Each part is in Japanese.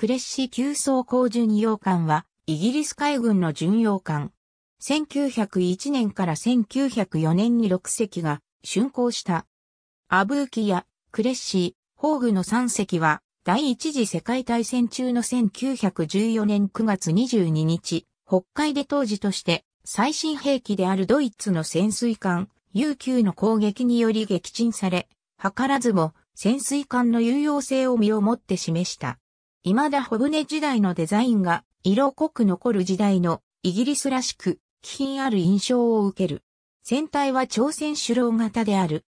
クレッシー急装甲巡洋艦は、イギリス海軍の巡洋艦。1901年から1904年に6隻が竣工した。アブーキやクレッシー、ホーグの3隻は、第一次世界大戦中の1914年9月22日、北海で当時として最新兵器であるドイツの潜水艦 u q の攻撃により撃沈され、図らずも潜水艦の有用性を身をもって示した。未だ小舟時代のデザインが色濃く残る時代のイギリスらしく、気品ある印象を受ける。船体は朝鮮主郎型である。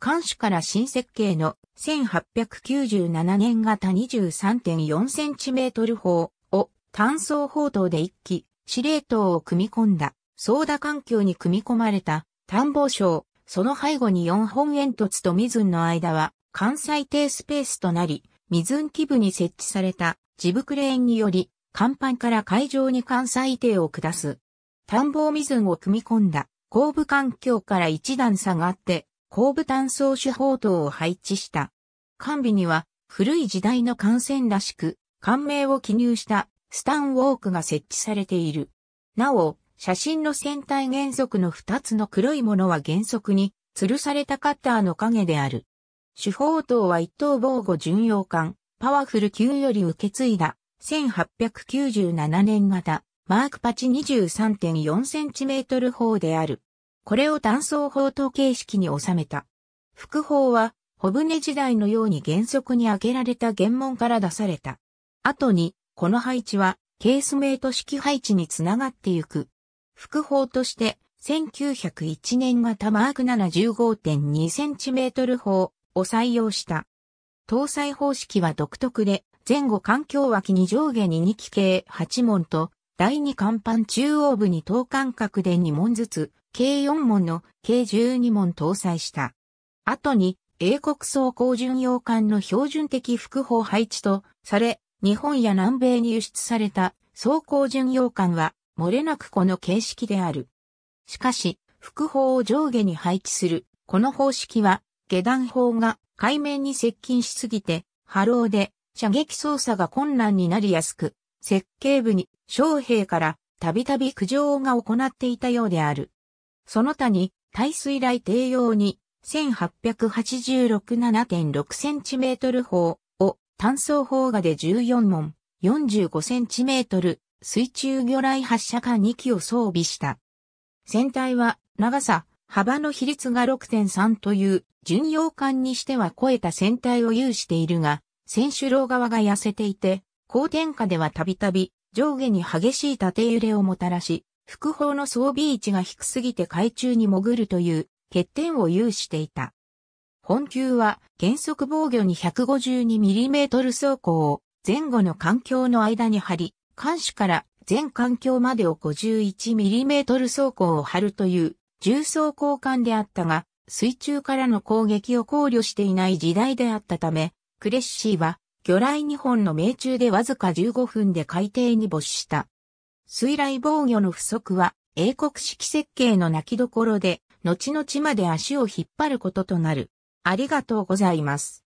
艦首から新設計の1897年型 23.4cm 砲を単装砲塔で一機、司令塔を組み込んだ、操舵環境に組み込まれた探訪省、その背後に4本煙突と水の間は関西艇スペースとなり、水運基部に設置されたジブクレーンにより、甲板から海上に艦載艇を下す。探訪水運を組み込んだ後部環境から一段下がって、後部炭素手法等を配置した。艦尾には古い時代の艦船らしく、艦名を記入したスタンウォークが設置されている。なお、写真の船体原則の2つの黒いものは原則に吊るされたカッターの影である。主砲塔は一等防護巡洋艦、パワフル級より受け継いだ、1897年型、マークパチ 23.4cm 砲である。これを単装砲塔形式に収めた。副砲は、小舟時代のように原則に開けられた原門から出された。後に、この配置は、ケースメイト式配置につながってゆく。副砲として、1901年型マーク7 5 2センチメートル砲、を採用した。搭載方式は独特で、前後環境脇に上下に2機計8門と、第2甲板中央部に等間隔で2門ずつ、計4門の計12門搭載した。後に、英国装甲巡洋艦の標準的複砲配置とされ、日本や南米に輸出された総工巡洋艦は、漏れなくこの形式である。しかし、複砲を上下に配置する、この方式は、下段砲が海面に接近しすぎて、波浪で射撃操作が困難になりやすく、設計部に将兵からたびたび苦情が行っていたようである。その他に、耐水雷低用に1886.7.6センチメートル砲を単装砲画で14門45センチメートル水中魚雷発射管2機を装備した。船体は長さ幅の比率が6.3という、巡洋艦にしては超えた船体を有しているが、選手楼側が痩せていて、高天下ではたびたび上下に激しい縦揺れをもたらし、副砲の装備位置が低すぎて海中に潜るという欠点を有していた。本級は原則防御に 152mm 走行を前後の環境の間に張り、艦首から全環境までを 51mm 走行を張るという重装交換であったが、水中からの攻撃を考慮していない時代であったため、クレッシーは魚雷2本の命中でわずか15分で海底に没した。水雷防御の不足は英国式設計の泣きどころで、後々まで足を引っ張ることとなる。ありがとうございます。